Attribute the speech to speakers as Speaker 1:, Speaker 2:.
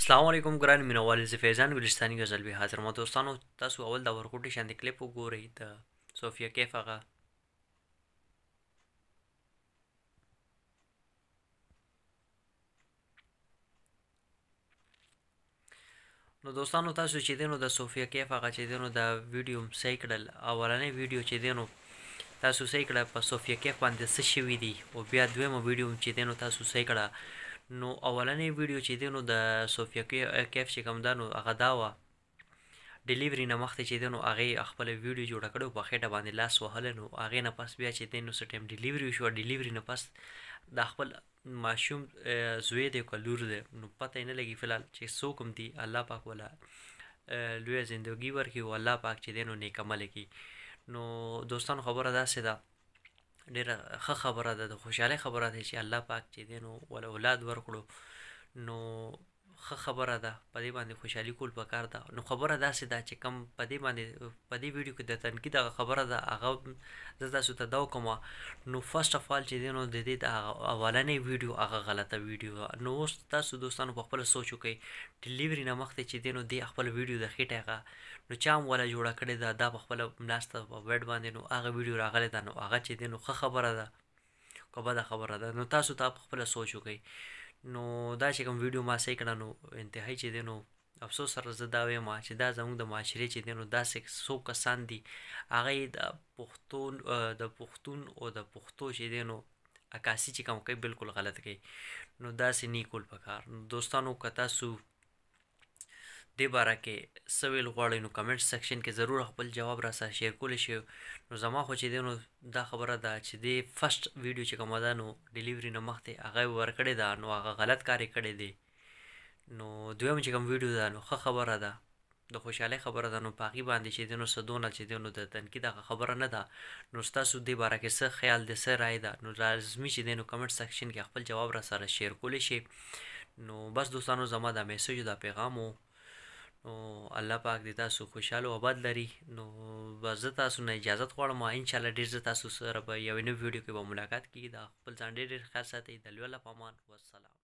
Speaker 1: السلام علیکم ګران مینوال زه فیضان ګلستاني غزل به حاضر ما دوستانو تاسو اول دا ورکوټی شاندې کلیپ وګورئ د سوفیا کیف هغه نو دوستانو تاسو چې دینو د سوفیا کیف هغه چې دینو د ویډیو صحیح کړل اولنې ویډیو چې دینو تاسو صحیح کړه په سوفیا کیف باندې څه شوي دي او بیا دویمه ویډیو چې دینو تاسو صحیح کړه نو اولنې ویډیو چې دینو د سوفیا کیف چې کوم دانو هغه داوا ډیلیوری نه مخته چې دینو هغه خپل ویډیو جوړ کړو په خېټه باندې لاس وهل نو هغه نه پس بیا چې دینو سټیم ډیلیوری شو ډیلیوری نه پس د خپل ماشوم زوی دی کو لور دی نو پته نه لګي فلال چې څوک هم دی الله پاک ولا لوی زندگی ورکي او الله پاک چې دینو نیک عمل کوي نو دوستانو خبره داسې ده ډیره ښه خبره ده د خوشحالۍ خبره ده چې الله پاک چې دی نو ول اولاد ورکړو نو خه خبره ده په دې باندې خوشحالي کول پکار ده نو خبره داسې ده چې کم په دې باندې په دې ویډیو کې د تنقید خبره ده هغه زه تاسو ته دا کوم نو فرست اف ال چې دینو د دې د اولنې ویډیو هغه غلطه ویډیو نو تاسو دوستانو په خپل سوچ وکړئ ډیلیوري نه مخته چې دینو د خپل ویډیو د خټه هغه نو چا مولا جوړه کړې ده دا په خپل مناسبه ویډ باندې نو هغه ویډیو راغله ده نو هغه چې دینو خبره ده کومه خبره ده نو تاسو ته خپل سوچ وکړئ نو دا چې کوم ویډیو ما سې کړه نو انتهایی چې دینو افسوس سره زه دا وایم چې دا زموږ د معاشري چې دینو داسې څو کسان دي هغه د پښتون د پښتون او د پښتو چې دینو عکاسی چې کوم کوي بالکل غلط کوي نو داسې نه کول پکار نو دوستانو که تاسو دې باره کې سویل غواړئ نو کمنټ سیکشن کې ضرور خپل جواب را سره شیر کولی شئ نو زما خو چې دی نو دا خبره ده چې دی فرست ویډیو چې کومه ده نو ډیلیوری نه مخکې هغه ورکړې ده نو هغه غلط کارې کړې دی نو دویم چې کوم ویډیو ده نو ښه خبره ده د خوشحالی خبره ده نو پاغي باندې چې دی نو سدونه چې دی نو د تنقید هغه خبره نه ده نو ستاسو دې باره کې څه خیال دې څه رائے ده نو لازمي چې دی نو کمنټ سیکشن کې خپل جواب را سره شیر کولی شئ نو بس دوستانو زما دا میسج دا پیغام وو نو الله پاک دې تاسو خوشاله او آباد لري نو زه تاسو نه اجازه غواړم ان شاء الله ډیر تاسو سره په یو نوې ویډیو کې به ملاقات کیږي دا خپل ځان ډیر خاص ساتي د لوی الله پامان والسلام